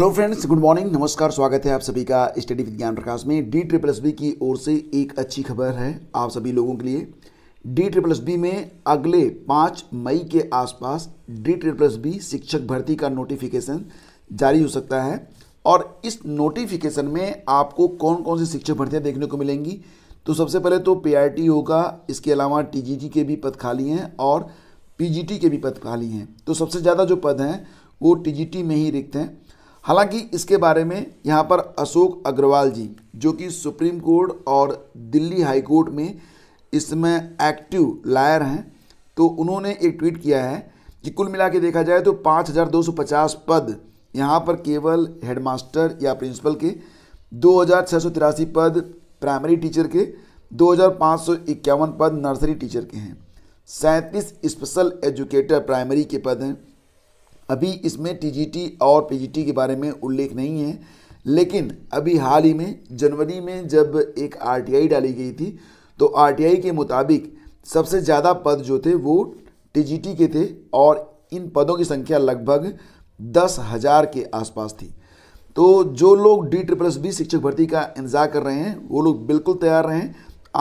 hello friends good morning नमस्कार स्वागत है आप सभी का स्टडी विद ज्ञान प्रकाश में डी ट्रिपल एस बी की ओर से एक अच्छी खबर है आप सभी लोगों के लिए डी ट्रिपल एस बी में अगले पाँच मई के आसपास डी ट्रिपल एस बी शिक्षक भर्ती का नोटिफिकेशन जारी हो सकता है और इस नोटिफिकेशन में आपको कौन कौन सी शिक्षक भर्तियाँ देखने को मिलेंगी तो सबसे पहले तो पी होगा इसके अलावा टी के भी पद खाली हैं और पी के भी पद खाली हैं तो सबसे ज़्यादा जो पद हैं वो टी में ही रिक्त हैं हालांकि इसके बारे में यहाँ पर अशोक अग्रवाल जी जो कि सुप्रीम कोर्ट और दिल्ली हाई कोर्ट में इसमें एक्टिव लायर हैं तो उन्होंने एक ट्वीट किया है कि कुल मिला के देखा जाए तो 5,250 पद यहाँ पर केवल हेडमास्टर या प्रिंसिपल के दो पद प्राइमरी टीचर के दो पद नर्सरी टीचर के हैं सैंतीस स्पेशल एजुकेटर प्राइमरी के पद हैं अभी इसमें टीजीटी और पीजीटी के बारे में उल्लेख नहीं है लेकिन अभी हाल ही में जनवरी में जब एक आरटीआई डाली गई थी तो आरटीआई के मुताबिक सबसे ज़्यादा पद जो थे वो टीजीटी के थे और इन पदों की संख्या लगभग दस हज़ार के आसपास थी तो जो लोग डी ट्रिपल एस बी शिक्षक भर्ती का इंतज़ार कर रहे हैं वो लोग बिल्कुल तैयार रहें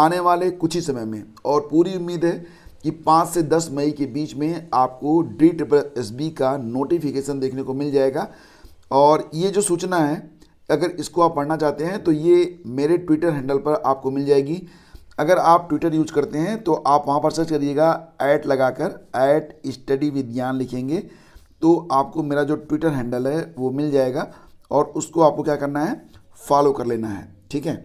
आने वाले कुछ ही समय में और पूरी उम्मीद है कि पाँच से दस मई के बीच में आपको डी ट्रिपल एस बी का नोटिफिकेशन देखने को मिल जाएगा और ये जो सूचना है अगर इसको आप पढ़ना चाहते हैं तो ये मेरे ट्विटर हैंडल पर आपको मिल जाएगी अगर आप ट्विटर यूज करते हैं तो आप वहाँ पर सर्च करिएगा ऐट लगाकर ऐट स्टडी विज्ञान लिखेंगे तो आपको मेरा जो ट्विटर हैंडल है वो मिल जाएगा और उसको आपको क्या करना है फॉलो कर लेना है ठीक है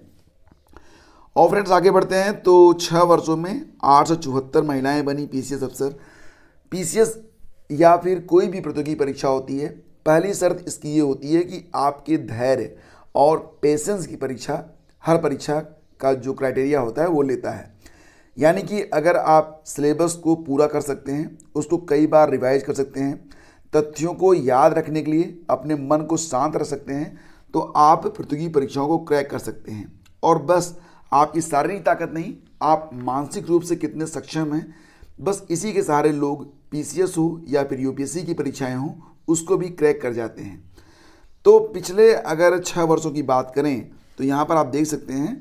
और फ्रेंड्स आगे बढ़ते हैं तो छः वर्षों में आठ सौ चौहत्तर महिलाएँ बनी पी सी एस अफसर पी सी एस या फिर कोई भी प्रतियोगी परीक्षा होती है पहली शर्त इसकी ये होती है कि आपके धैर्य और पेशेंस की परीक्षा हर परीक्षा का जो क्राइटेरिया होता है वो लेता है यानी कि अगर आप सिलेबस को पूरा कर सकते हैं उसको कई बार रिवाइज कर सकते हैं तथ्यों को याद रखने के लिए अपने मन को शांत रख सकते हैं तो आप प्रतियोगी परीक्षाओं को क्रैक कर सकते हैं और बस आपकी शारीरिक ताकत नहीं आप मानसिक रूप से कितने सक्षम हैं बस इसी के सहारे लोग पी हो या फिर यू की परीक्षाएं हों उसको भी क्रैक कर जाते हैं तो पिछले अगर छः वर्षों की बात करें तो यहाँ पर आप देख सकते हैं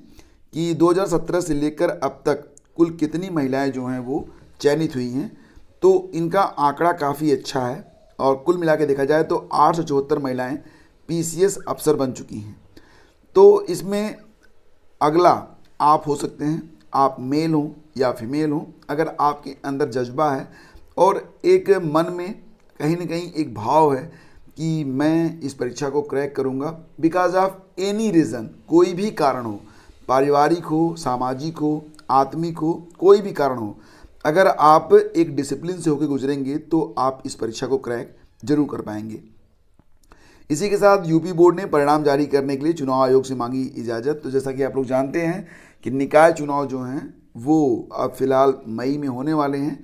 कि 2017 से लेकर अब तक कुल कितनी महिलाएं जो हैं वो चयनित हुई हैं तो इनका आंकड़ा काफ़ी अच्छा है और कुल मिला के देखा जाए तो आठ सौ चौहत्तर महिलाएँ पी अफसर बन चुकी हैं तो इसमें अगला आप हो सकते हैं आप मेल हों या फीमेल हों अगर आपके अंदर जज्बा है और एक मन में कहीं ना कहीं एक भाव है कि मैं इस परीक्षा को क्रैक करूंगा बिकॉज ऑफ एनी रीज़न कोई भी कारण हो पारिवारिक हो सामाजिक हो आत्मिक हो कोई भी कारण हो अगर आप एक डिसिप्लिन से होकर गुजरेंगे तो आप इस परीक्षा को क्रैक जरूर कर पाएंगे इसी के साथ यूपी बोर्ड ने परिणाम जारी करने के लिए चुनाव आयोग से मांगी इजाज़त तो जैसा कि आप लोग जानते हैं कि निकाय चुनाव जो हैं वो अब फ़िलहाल मई में होने वाले हैं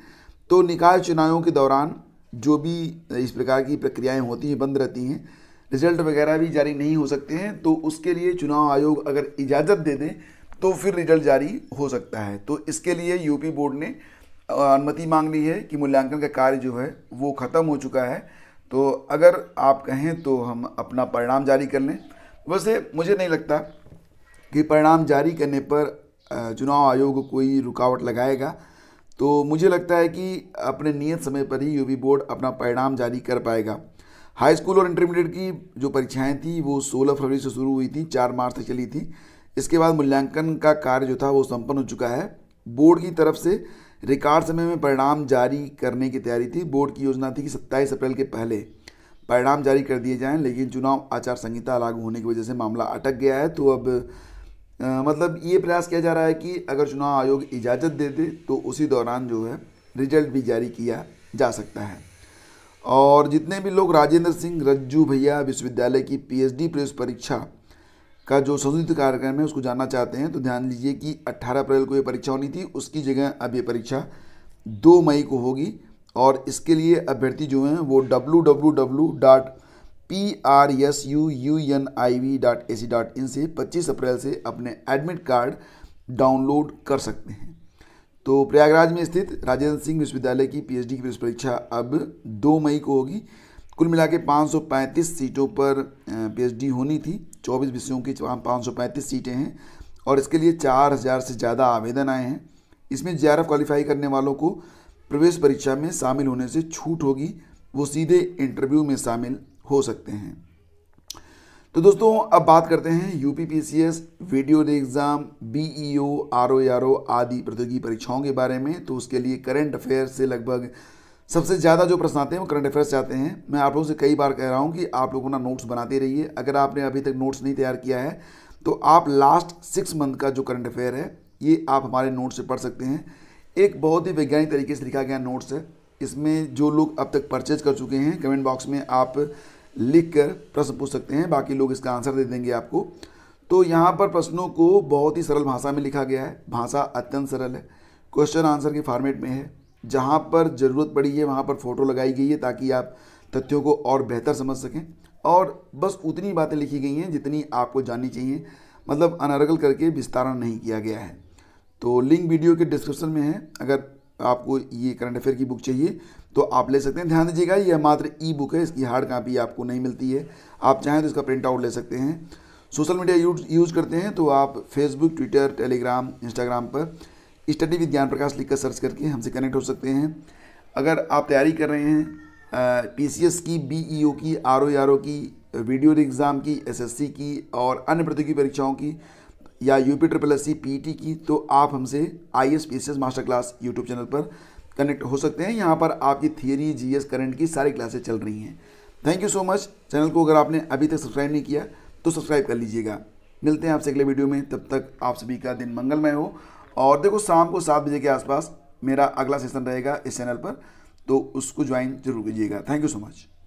तो निकाय चुनावों के दौरान जो भी इस प्रकार की प्रक्रियाएं होती हैं बंद रहती हैं रिजल्ट वगैरह भी जारी नहीं हो सकते हैं तो उसके लिए चुनाव आयोग अगर इजाज़त दे दें तो फिर रिजल्ट जारी हो सकता है तो इसके लिए यूपी बोर्ड ने अनुमति मांग ली है कि मूल्यांकन का कार्य जो है वो ख़त्म हो चुका है तो अगर आप कहें तो हम अपना परिणाम जारी कर लें वैसे मुझे नहीं लगता कि परिणाम जारी करने पर चुनाव आयोग कोई रुकावट लगाएगा तो मुझे लगता है कि अपने नियत समय पर ही यूपी बोर्ड अपना परिणाम जारी कर पाएगा हाई स्कूल और इंटरमीडिएट की जो परीक्षाएं थी वो 16 फरवरी से शुरू हुई थी 4 मार्च तक चली थी इसके बाद मूल्यांकन का कार्य जो था वो संपन्न हो चुका है बोर्ड की तरफ से रिकॉर्ड समय में परिणाम जारी करने की तैयारी थी बोर्ड की योजना थी कि सत्ताईस अप्रैल के पहले परिणाम जारी कर दिए जाएँ लेकिन चुनाव आचार संहिता लागू होने की वजह से मामला अटक गया है तो अब मतलब ये प्रयास किया जा रहा है कि अगर चुनाव आयोग इजाज़त दे दे तो उसी दौरान जो है रिजल्ट भी जारी किया जा सकता है और जितने भी लोग राजेंद्र सिंह रज्जू भैया विश्वविद्यालय की पीएचडी प्रवेश परीक्षा का जो संशोधित कार्यक्रम है उसको जानना चाहते हैं तो ध्यान लीजिए कि 18 अप्रैल को ये परीक्षा होनी थी उसकी जगह अब ये परीक्षा 2 मई को होगी और इसके लिए अभ्यर्थी जो हैं वो W W W dot P R S U U N I V dot A C dot in से पच्चीस अप्रैल से अपने एडमिट कार्ड डाउनलोड कर सकते हैं तो प्रयागराज में स्थित राजेंद्र सिंह विश्वविद्यालय की पीएचडी की प्रवेश परीक्षा अब दो मई को होगी कुल मिला के पाँच सीटों पर पीएचडी होनी थी 24 विषयों की पाँच सीटें हैं और इसके लिए 4000 से ज़्यादा आवेदन आए हैं इसमें जे क्वालिफाई करने वालों को प्रवेश परीक्षा में शामिल होने से छूट होगी वो सीधे इंटरव्यू में शामिल हो सकते हैं तो दोस्तों अब बात करते हैं U P P C S VDO exam B E O R O R O आदि प्रतियोगी परीक्षाओं के बारे में तो उसके लिए करंट अफेयर से लगभग सबसे ज़्यादा जो प्रश्न आते हैं वो करंट अफेयर्स आते हैं मैं आप लोगों से कई बार कह रहा हूँ कि आप लोगों ना नोट्स बनाते रहिए अगर आपने अभी तक नोट्स नहीं तैयार किया है तो आप लास्ट सिक्स मंथ का जो करंट अफेयर है ये आप हमारे नोट्स से पढ़ सकते हैं एक बहुत ही वैज्ञानिक तरीके से लिखा गया नोट्स है इसमें जो लोग अब तक परचेज कर चुके हैं कमेंट बॉक्स में आप लिख कर प्रश्न पूछ सकते हैं बाकी लोग इसका आंसर दे देंगे आपको तो यहाँ पर प्रश्नों को बहुत ही सरल भाषा में लिखा गया है भाषा अत्यंत सरल है क्वेश्चन आंसर के फॉर्मेट में है जहाँ पर ज़रूरत पड़ी है वहाँ पर फ़ोटो लगाई गई है ताकि आप तथ्यों को और बेहतर समझ सकें और बस उतनी बातें लिखी गई हैं जितनी आपको जाननी चाहिए मतलब अनर्गल करके विस्तारण नहीं किया गया है तो लिंक वीडियो के डिस्क्रिप्शन में है अगर आपको ये करंट अफेयर की बुक चाहिए तो आप ले सकते हैं ध्यान दीजिएगा यह मात्र ई बुक है इसकी हार्ड कापी आपको नहीं मिलती है आप चाहें तो इसका प्रिंट आउट ले सकते हैं सोशल मीडिया यूज यूज करते हैं तो आप फेसबुक ट्विटर टेलीग्राम इंस्टाग्राम पर स्टडी विद ज्ञान प्रकाश लिखकर सर्च करके हमसे कनेक्ट हो सकते हैं अगर आप तैयारी कर रहे हैं पी की बी e की आर की वीडियो एग्ज़ाम की एसएससी की और अन्य प्रतियोगी परीक्षाओं की या U P triple S C P T की तो आप हमसे I S P S S master class YouTube channel पर कनेक्ट हो सकते हैं यहाँ पर आपकी थियरी जी एस करेंट की सारी क्लासेस चल रही हैं thank you so much channel को अगर आपने अभी तक सब्सक्राइब नहीं किया तो सब्सक्राइब कर लीजिएगा मिलते हैं आपसे अगले वीडियो में तब तक आप सभी का दिन मंगलमय हो और देखो शाम को सात बजे के आसपास मेरा अगला सेशन रहेगा इस चैनल पर तो उसको ज्वाइन जरूर कीजिएगा थैंक यू सो मच